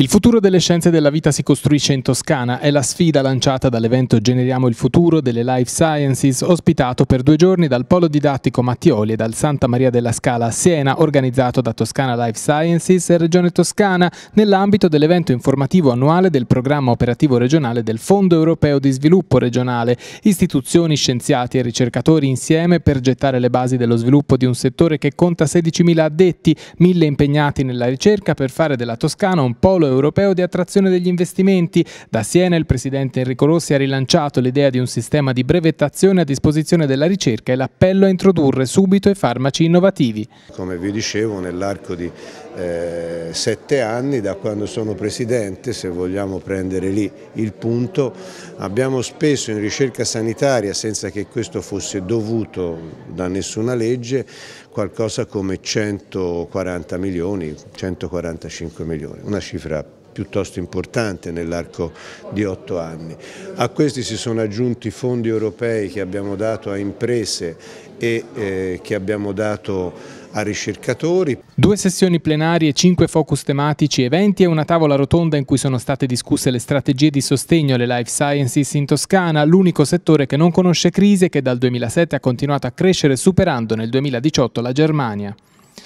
Il futuro delle scienze della vita si costruisce in Toscana è la sfida lanciata dall'evento Generiamo il futuro delle Life Sciences ospitato per due giorni dal polo didattico Mattioli e dal Santa Maria della Scala a Siena organizzato da Toscana Life Sciences e Regione Toscana nell'ambito dell'evento informativo annuale del programma operativo regionale del Fondo Europeo di Sviluppo Regionale, istituzioni, scienziati e ricercatori insieme per gettare le basi dello sviluppo di un settore che conta 16.000 addetti, 1.000 impegnati nella ricerca per fare della Toscana un polo europeo di attrazione degli investimenti. Da Siena il presidente Enrico Rossi ha rilanciato l'idea di un sistema di brevettazione a disposizione della ricerca e l'appello a introdurre subito i farmaci innovativi. Come vi dicevo, nell'arco di eh, sette anni, da quando sono presidente, se vogliamo prendere lì il punto, abbiamo speso in ricerca sanitaria, senza che questo fosse dovuto da nessuna legge, qualcosa come 140 milioni, 145 milioni, una cifra piuttosto importante nell'arco di otto anni. A questi si sono aggiunti fondi europei che abbiamo dato a imprese e eh, che abbiamo dato a ricercatori. Due sessioni plenarie, cinque focus tematici, eventi e una tavola rotonda in cui sono state discusse le strategie di sostegno alle life sciences in Toscana, l'unico settore che non conosce crisi e che dal 2007 ha continuato a crescere superando nel 2018 la Germania.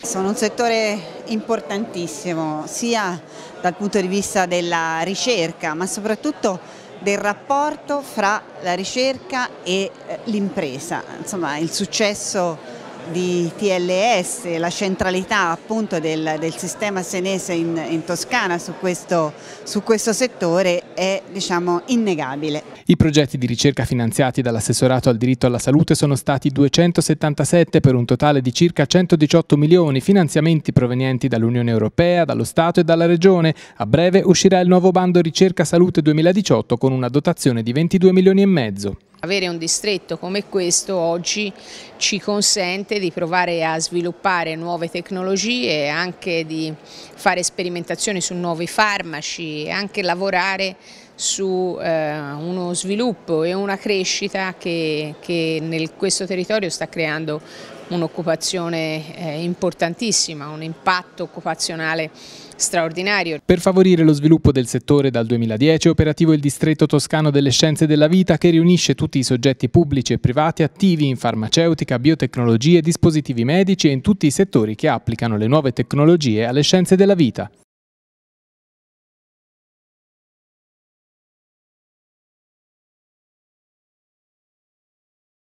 Sono un settore importantissimo sia dal punto di vista della ricerca ma soprattutto del rapporto fra la ricerca e eh, l'impresa, insomma il successo di TLS, la centralità appunto del, del sistema senese in, in Toscana su questo, su questo, settore è diciamo innegabile. I progetti di ricerca finanziati dall'assessorato al diritto alla salute sono stati 277 per un totale di circa 118 milioni, finanziamenti provenienti dall'Unione Europea, dallo Stato e dalla Regione. A breve uscirà il nuovo bando Ricerca Salute 2018 con una dotazione di 22 milioni e mezzo. Avere un distretto come questo oggi ci consente di provare a sviluppare nuove tecnologie, anche di fare sperimentazioni su nuovi farmaci, anche lavorare su eh, uno sviluppo e una crescita che, che nel questo territorio sta creando un'occupazione eh, importantissima, un impatto occupazionale straordinario. Per favorire lo sviluppo del settore dal 2010 è operativo il Distretto Toscano delle Scienze della Vita che riunisce tutti i soggetti pubblici e privati attivi in farmaceutica, biotecnologie, dispositivi medici e in tutti i settori che applicano le nuove tecnologie alle scienze della vita.